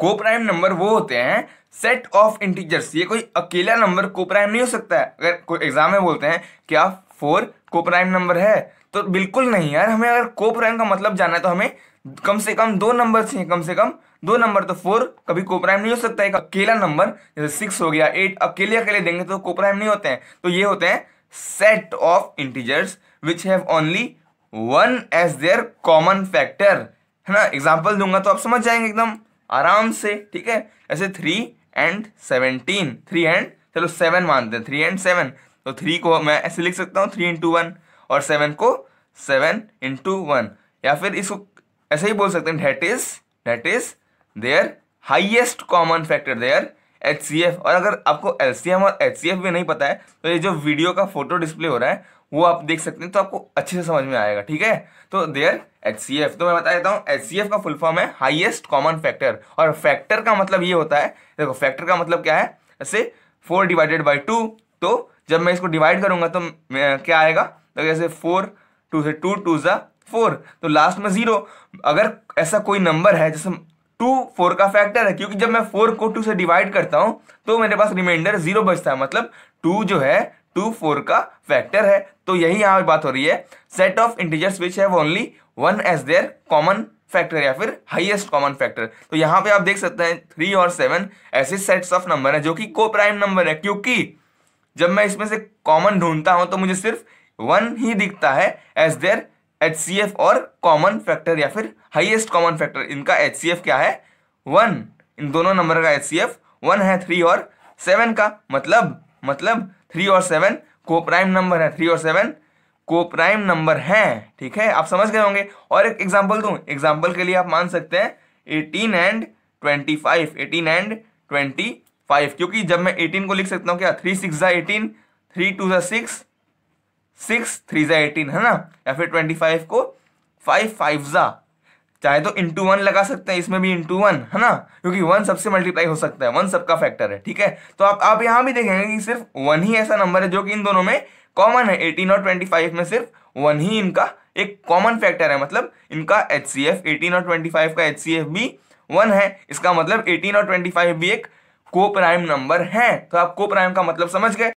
को prime number वो होते हैं सेट ऑफ इंटीजर्स ये कोई अकेला नंबर को प्राइम नहीं हो सकता है अगर कोई एग्जाम में बोलते हैं क्या फोर को प्राइम नंबर है तो बिल्कुल नहीं यार हमें अगर को प्राइम का मतलब जानना है तो हमें कम से कम दो नंबर चाहिए कम से कम दो नंबर तो फोर कभी कोप्राइम नहीं हो सकता एक अकेला नंबर जैसे सिक्स हो गया एट अकेले अकेले देंगे तो कोप्राइम नहीं होते हैं तो ये होते हैं set of integers which have only one as their common factor है ना एग्जाम्पल दूंगा तो आप समझ जाएंगे एकदम आराम से ठीक है ऐसे three and seventeen three and चलो सेवन मानते हैं थ्री एंड सेवन तो थ्री को मैं ऐसे लिख सकता हूँ थ्री इंटू वन और सेवन को सेवन इंटू वन या फिर इसको ऐसे ही बोल सकते हैं that is that is their highest common factor their H और अगर आपको एल और एच भी नहीं पता है तो ये जो वीडियो का फोटो डिस्प्ले हो रहा है वो आप देख सकते हैं तो आपको अच्छे से समझ में आएगा ठीक है तो देयर एच सी एफ तो मैं बता देता हूँ एच सी एफ का फुल फॉर्म है हाइएस्ट कॉमन फैक्टर और फैक्टर का मतलब ये होता है देखो फैक्टर का मतलब क्या है ऐसे फोर डिवाइडेड बाई टू तो जब मैं इसको डिवाइड करूंगा तो क्या आएगा तो जैसे फोर टू से टू टू ज़ा फोर तो लास्ट में ज़ीरो अगर ऐसा कोई नंबर है जैसे टू फोर का फैक्टर है क्योंकि जब मैं फोर को टू से डिवाइड करता हूँ तो मेरे पास रिमाइंडर जीरो बचता है मतलब टू जो है टू फोर का फैक्टर है तो यही यहाँ बात हो रही है set of integers which have only one as their common factor या फिर हाईएस्ट कॉमन फैक्टर तो यहाँ पे आप देख सकते हैं थ्री और सेवन ऐसे सेट्स ऑफ नंबर है जो कि को प्राइम नंबर है क्योंकि जब मैं इसमें से कॉमन ढूंढता हूं तो मुझे सिर्फ वन ही दिखता है एज देयर एच और कॉमन फैक्टर या फिर हाइएस्ट कॉमन फैक्टर इनका एच क्या है वन इन दोनों नंबर का एच सी एफ वन है थ्री और सेवन का मतलब मतलब थ्री और सेवन को प्राइम नंबर है थ्री और सेवन को प्राइम नंबर है ठीक है आप समझ गए होंगे और एक एग्जाम्पल दू एग्जाम्पल के लिए आप मान सकते हैं eighteen and twenty five eighteen and twenty five क्योंकि जब मैं एटीन को लिख सकता हूँ क्या थ्री सिक्स जै एटीन थ्री टू जिक्स सिक्स सिक्स थ्री जै एटीन है ना या फिर ट्वेंटी फाइव को फाइव फाइव ज़ा चाहे तो इंटू वन लगा सकते हैं इसमें भी इंटू वन है ना क्योंकि वन सबसे मल्टीप्लाई हो सकता है वन सबका फैक्टर है ठीक है तो आप आप यहां भी देखेंगे कि सिर्फ वन ही ऐसा नंबर है जो कि इन दोनों में कॉमन है एटीन और ट्वेंटी फाइव में सिर्फ वन ही इनका एक कॉमन फैक्टर है मतलब इनका एच सी एफ एटीन और ट्वेंटी फाइव का एच सी एफ भी वन है इसका मतलब एटीन और ट्वेंटी फाइव भी एक को प्राइम नंबर है तो आप को प्राइम का मतलब समझ गए